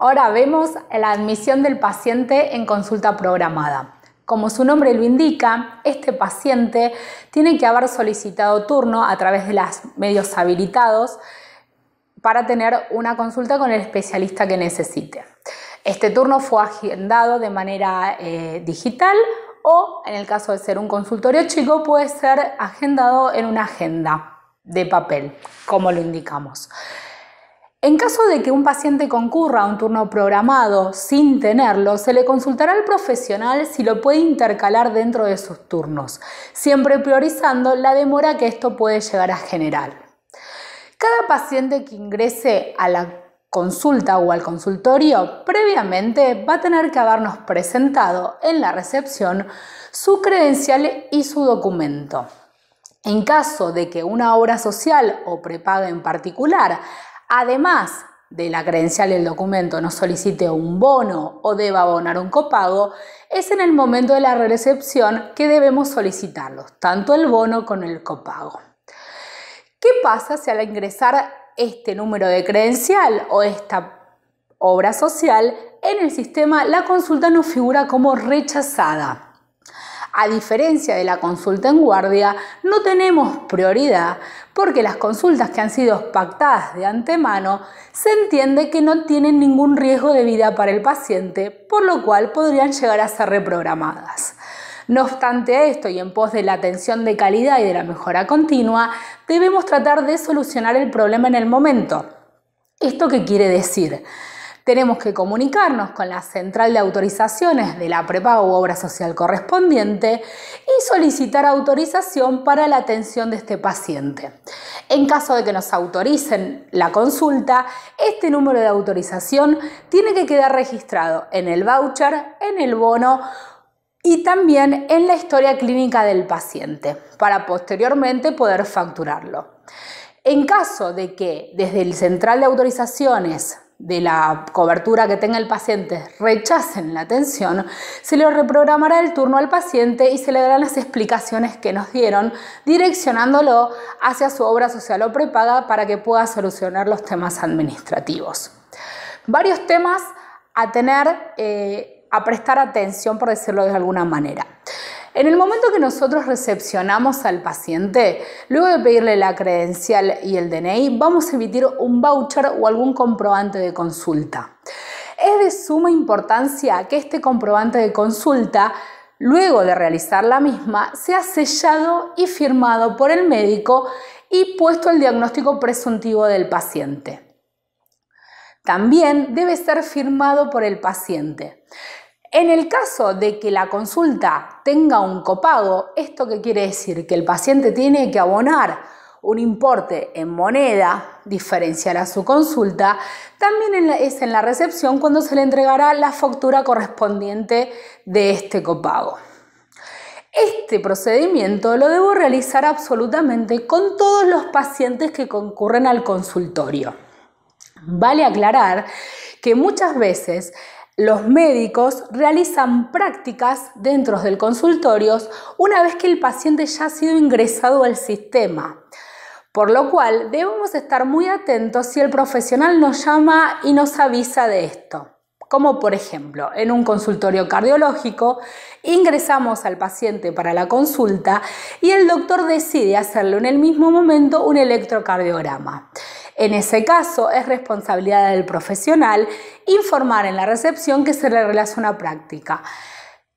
Ahora vemos la admisión del paciente en consulta programada. Como su nombre lo indica, este paciente tiene que haber solicitado turno a través de los medios habilitados para tener una consulta con el especialista que necesite. Este turno fue agendado de manera eh, digital o, en el caso de ser un consultorio chico, puede ser agendado en una agenda de papel, como lo indicamos. En caso de que un paciente concurra a un turno programado sin tenerlo, se le consultará al profesional si lo puede intercalar dentro de sus turnos, siempre priorizando la demora que esto puede llegar a generar. Cada paciente que ingrese a la consulta o al consultorio, previamente va a tener que habernos presentado en la recepción su credencial y su documento. En caso de que una obra social o prepaga en particular Además de la credencial del el documento no solicite un bono o deba abonar un copago, es en el momento de la recepción que debemos solicitarlos, tanto el bono como el copago. ¿Qué pasa si al ingresar este número de credencial o esta obra social en el sistema la consulta no figura como rechazada? A diferencia de la consulta en guardia, no tenemos prioridad porque las consultas que han sido pactadas de antemano se entiende que no tienen ningún riesgo de vida para el paciente, por lo cual podrían llegar a ser reprogramadas. No obstante esto, y en pos de la atención de calidad y de la mejora continua, debemos tratar de solucionar el problema en el momento. ¿Esto qué quiere decir? Tenemos que comunicarnos con la central de autorizaciones de la prepa u obra social correspondiente y solicitar autorización para la atención de este paciente. En caso de que nos autoricen la consulta, este número de autorización tiene que quedar registrado en el voucher, en el bono y también en la historia clínica del paciente para posteriormente poder facturarlo. En caso de que desde el central de autorizaciones de la cobertura que tenga el paciente rechacen la atención, se le reprogramará el turno al paciente y se le darán las explicaciones que nos dieron, direccionándolo hacia su obra social o prepaga para que pueda solucionar los temas administrativos. Varios temas a tener, eh, a prestar atención, por decirlo de alguna manera. En el momento que nosotros recepcionamos al paciente, luego de pedirle la credencial y el DNI, vamos a emitir un voucher o algún comprobante de consulta. Es de suma importancia que este comprobante de consulta luego de realizar la misma, sea sellado y firmado por el médico y puesto el diagnóstico presuntivo del paciente. También debe ser firmado por el paciente. En el caso de que la consulta tenga un copago, ¿esto que quiere decir? Que el paciente tiene que abonar un importe en moneda diferencial a su consulta, también es en la recepción cuando se le entregará la factura correspondiente de este copago. Este procedimiento lo debo realizar absolutamente con todos los pacientes que concurren al consultorio. Vale aclarar que muchas veces los médicos realizan prácticas dentro del consultorio una vez que el paciente ya ha sido ingresado al sistema. Por lo cual debemos estar muy atentos si el profesional nos llama y nos avisa de esto. Como por ejemplo, en un consultorio cardiológico, ingresamos al paciente para la consulta y el doctor decide hacerle en el mismo momento un electrocardiograma. En ese caso, es responsabilidad del profesional informar en la recepción que se le realiza una práctica.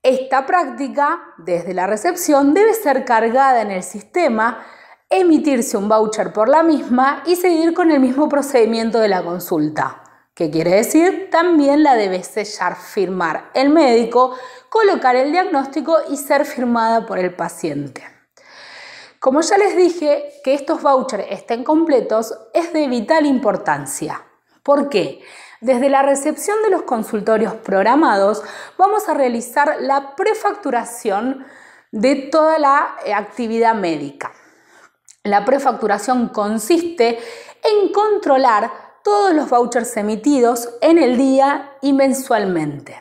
Esta práctica, desde la recepción, debe ser cargada en el sistema, emitirse un voucher por la misma y seguir con el mismo procedimiento de la consulta. ¿Qué quiere decir? También la debe sellar, firmar el médico, colocar el diagnóstico y ser firmada por el paciente. Como ya les dije, que estos vouchers estén completos es de vital importancia. ¿Por qué? Desde la recepción de los consultorios programados vamos a realizar la prefacturación de toda la eh, actividad médica. La prefacturación consiste en controlar todos los vouchers emitidos en el día y mensualmente.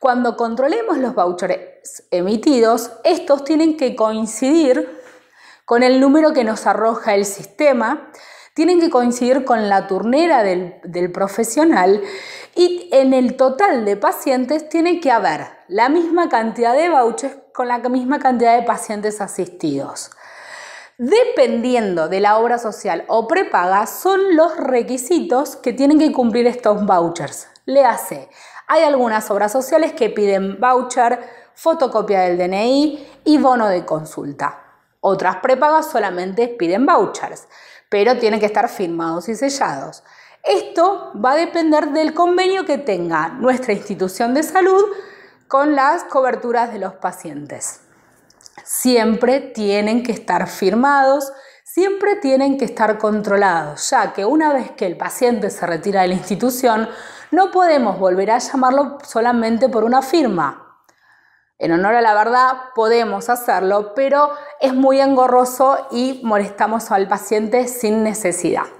Cuando controlemos los vouchers emitidos, estos tienen que coincidir con el número que nos arroja el sistema, tienen que coincidir con la turnera del, profesional y en el total de pacientes tiene que haber la misma cantidad de vouchers con la misma cantidad de pacientes asistidos. Dependiendo de la obra social o prepaga, son los requisitos que tienen que cumplir estos vouchers. Le hace. Hay algunas obras sociales que piden voucher, fotocopia del DNI y bono de consulta. Otras prepagas solamente piden vouchers, pero tienen que estar firmados y sellados. Esto va a depender del convenio que tenga nuestra institución de salud con las coberturas de los pacientes. Siempre tienen que estar firmados, siempre tienen que estar controlados, ya que una vez que el paciente se retira de la institución, no podemos volver a llamarlo solamente por una firma, en honor a la verdad, podemos hacerlo, pero es muy engorroso y molestamos al paciente sin necesidad.